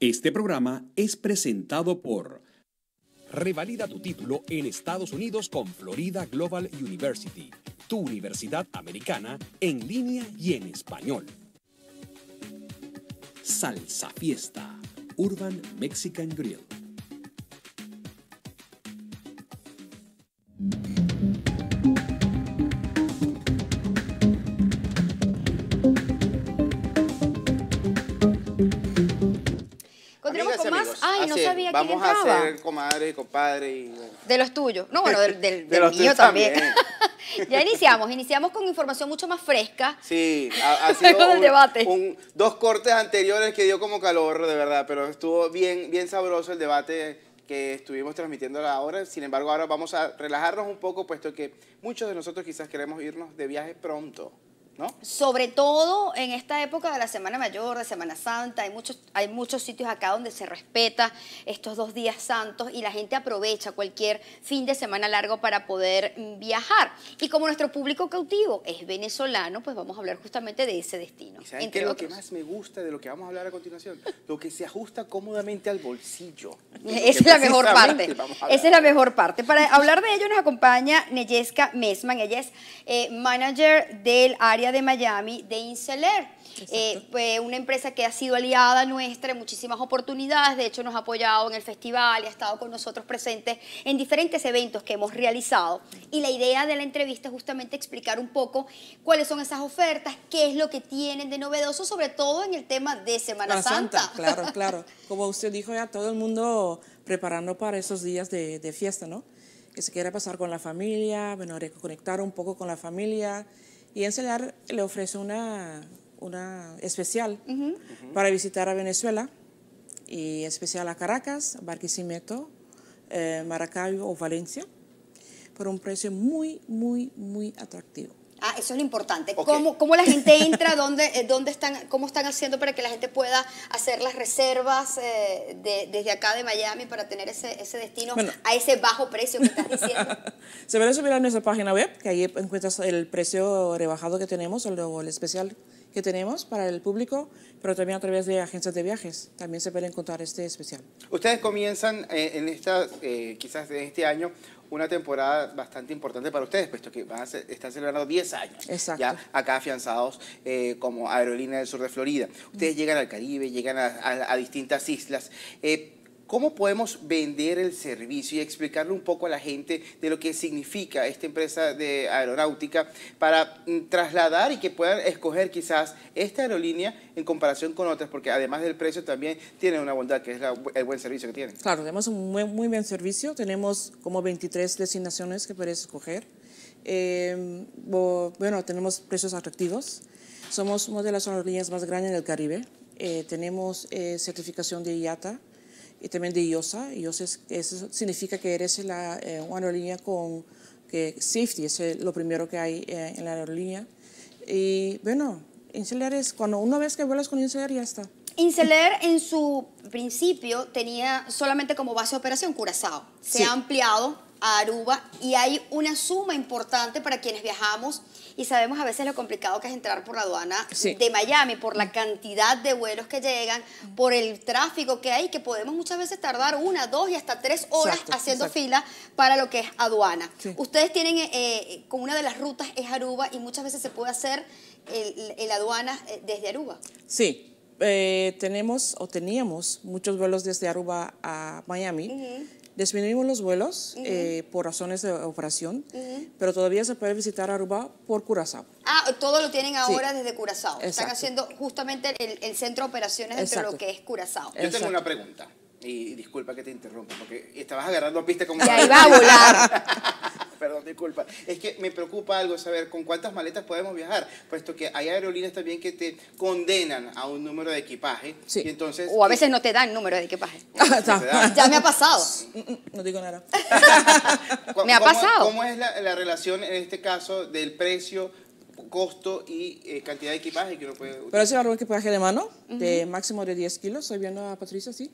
Este programa es presentado por Revalida tu título en Estados Unidos con Florida Global University, tu universidad americana en línea y en español. Salsa Fiesta, Urban Mexican Grill. Vamos a ser comadre y compadre De los tuyos. No, bueno, del, de mío también. ya iniciamos, iniciamos con información mucho más fresca. Sí, ha, sido debate. dos cortes anteriores que dio como calor, de verdad, pero estuvo bien, bien sabroso el debate que estuvimos transmitiendo ahora. Sin embargo, ahora vamos a relajarnos un poco, puesto que muchos de nosotros quizás queremos irnos de viaje pronto. Sobre todo en esta época de la Semana Mayor, de Semana Santa, hay muchos, hay muchos sitios acá donde se respeta estos dos días santos y la gente aprovecha cualquier fin de semana largo para poder mm, viajar. Y como nuestro público cautivo es venezolano, pues vamos a hablar justamente de ese destino. es lo que más me gusta de lo que vamos a hablar a continuación? lo que se ajusta cómodamente al bolsillo. Esa es la mejor parte. Esa es la mejor parte. Para hablar de ello nos acompaña Neyeska Mesman. Ella es eh, manager del área de Miami de Inceler, eh, una empresa que ha sido aliada nuestra en muchísimas oportunidades, de hecho nos ha apoyado en el festival y ha estado con nosotros presentes en diferentes eventos que hemos realizado. Y la idea de la entrevista es justamente explicar un poco cuáles son esas ofertas, qué es lo que tienen de novedoso, sobre todo en el tema de Semana Santa. Claro, claro. Como usted dijo, ya todo el mundo preparando para esos días de, fiesta, ¿no? que se quiera pasar con la familia, bueno, un poco con la familia y Enseñar le ofrece una, especial para visitar a Venezuela y especial a Caracas, Barquisimeto, eh, Maracaibo o Valencia por un precio muy, muy, muy atractivo. Ah, eso es lo importante. ¿Cómo, ¿Cómo, la gente entra? ¿Dónde, eh, dónde están, ¿Cómo están haciendo para que la gente pueda hacer las reservas eh, desde acá de Miami para tener ese, ese destino a ese bajo precio que estás diciendo? Se puede subir a nuestra página web, que ahí encuentras el precio rebajado que tenemos o el especial que tenemos para el público, pero también a través de agencias de viajes. También se puede encontrar este especial. Ustedes comienzan eh, en esta, quizás en este año, una temporada bastante importante para ustedes, puesto que van a ser, están celebrando 10 años ya acá afianzados eh, como aerolínea del sur de Florida. Ustedes mm. llegan al Caribe, llegan a, distintas islas. Eh, ¿Cómo podemos vender el servicio y explicarle un poco a la gente de lo que significa esta empresa de aeronáutica para mm, trasladar y que puedan escoger quizás esta aerolínea en comparación con otras? Porque además del precio también tiene una bondad que es el buen servicio que tiene. Claro, tenemos un muy, muy buen servicio. Tenemos como 23 designaciones que puedes escoger. Em, bueno, tenemos precios atractivos. Somos una de las aerolíneas más grandes del Caribe. Eh, tenemos eh, certificación de IATA y también de IOSA. IOSA eso significa que eres la, eh, una aerolínea con que safety, es lo primero que hay eh, en la aerolínea. Y bueno, Inceler es cuando una vez que vuelas con Inceler ya está. Inceler en su principio tenía solamente como base de operación Curazao. Se ha ampliado Aruba y hay una suma importante para quienes viajamos y sabemos a veces lo complicado que es entrar por la aduana de Miami, por la mm. cantidad de vuelos que llegan, mm. por el tráfico que hay, que podemos muchas veces tardar una, dos y hasta tres horas haciendo fila para lo que es aduana. Ustedes tienen, eh, eh con una de las rutas es Aruba y muchas veces se puede hacer el, aduana eh, desde Aruba. Sí. Eh, tenemos o teníamos muchos vuelos desde Aruba a Miami. Disminuimos los vuelos eh, por razones de operación, pero todavía se puede visitar Aruba por Curazao. Ah, todo lo tienen ahora desde Curazao. Están haciendo justamente el, centro de operaciones dentro de lo que es Curazao. Yo tengo una pregunta, y disculpa que te interrumpa, porque estabas agarrando pista como... Y ahí va a volar. perdón, disculpa. Es que me preocupa algo saber con cuántas maletas podemos viajar, puesto que hay aerolíneas también que te condenan a un número de equipaje. Sí. entonces, o a veces no te dan número de equipaje. ya me ha pasado. Mm, mm, no digo nada. me ha pasado. ¿Cómo, es la, relación en este caso del precio? costo y eh, cantidad de equipaje que uno puede Pero ese arroz de equipaje de mano, de máximo de 10 kilos, estoy viendo a Patricia, sí.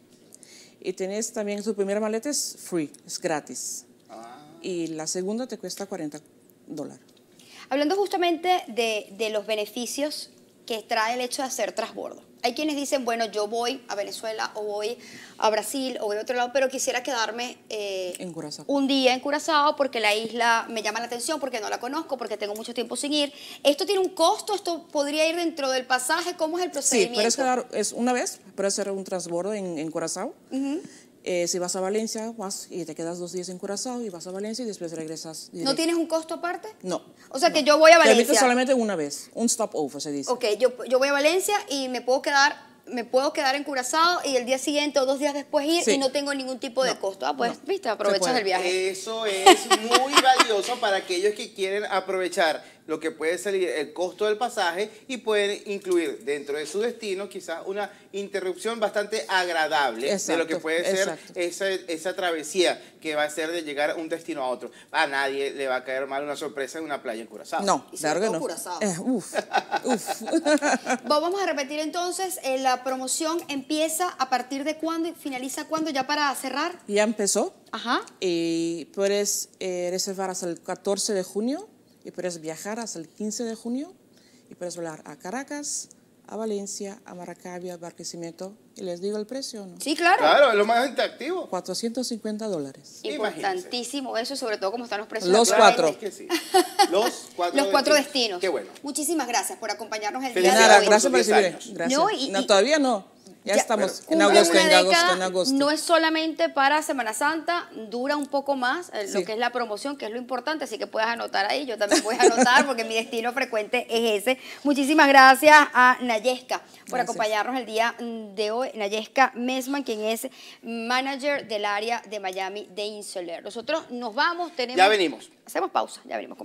Y tenés también su primera maleta, es free, es gratis y la segunda te cuesta 40 dólares. Hablando justamente de, de los beneficios que trae el hecho de hacer transbordo. Hay quienes dicen, bueno, yo voy a Venezuela o voy a Brasil o voy a otro lado, pero quisiera quedarme eh, un día en Curazao porque la isla me llama la atención, porque no la conozco, porque tengo mucho tiempo sin ir. ¿Esto tiene un costo? ¿Esto podría ir dentro del pasaje? ¿Cómo es el procedimiento? Sí, puedes quedar, es una vez, puedes hacer un transbordo en, Curazao. Eh, si vas a Valencia, vas y te quedas dos días en Curazao y vas a Valencia y después regresas. ¿No tienes un costo aparte? No. O sea que yo voy a Valencia. solamente una vez, un stopover se dice. Ok, yo, yo voy a Valencia y me puedo quedar me puedo quedar en Curazao y el día siguiente o dos días después ir y no tengo ningún tipo de costo. Ah, pues, viste, aprovechas el viaje. Eso es muy valioso para aquellos que quieren aprovechar lo que puede salir el costo del pasaje y puede incluir dentro de su destino quizás una interrupción bastante agradable de lo que puede ser esa, travesía que va a ser de llegar a un destino a otro. A nadie le va a caer mal una sorpresa en una playa en Curazao. No, claro no. Eh, uf, uf. Vamos a repetir entonces, eh, la promoción empieza a partir de cuándo y finaliza cuándo ya para cerrar. Ya empezó. Ajá. Y eh, puedes eh, reservar hasta el 14 de junio y puedes viajar hasta el 15 de junio y puedes volar a Caracas, a Valencia, a Maracaibo, a Barquisimeto. Y les digo el precio, ¿no? Sí, claro. Claro, es lo más interactivo. 450 dólares. Importantísimo eso, sobre todo como están los precios. Los cuatro. Los cuatro. los destinos. Qué bueno. Muchísimas gracias por acompañarnos el día de hoy. Gracias por Gracias. no, todavía no. Ya, estamos en agosto, en agosto, en agosto. No es solamente para Semana Santa, dura un poco más eh, lo que es la promoción, que es lo importante, así que puedes anotar ahí, yo también puedes anotar porque mi destino frecuente es ese. Muchísimas gracias a Nayesca por acompañarnos el día de hoy. Nayesca Mesman, quien es manager del área de Miami de Insular. Nosotros nos vamos, tenemos... Ya venimos. Hacemos pausa, ya venimos.